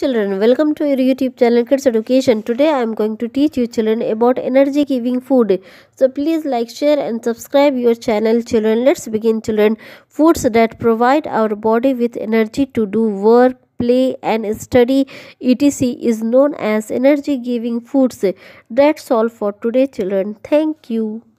children welcome to your youtube channel kids education today i am going to teach you children about energy giving food so please like share and subscribe your channel children let's begin children foods that provide our body with energy to do work play and study etc is known as energy giving foods that's all for today children thank you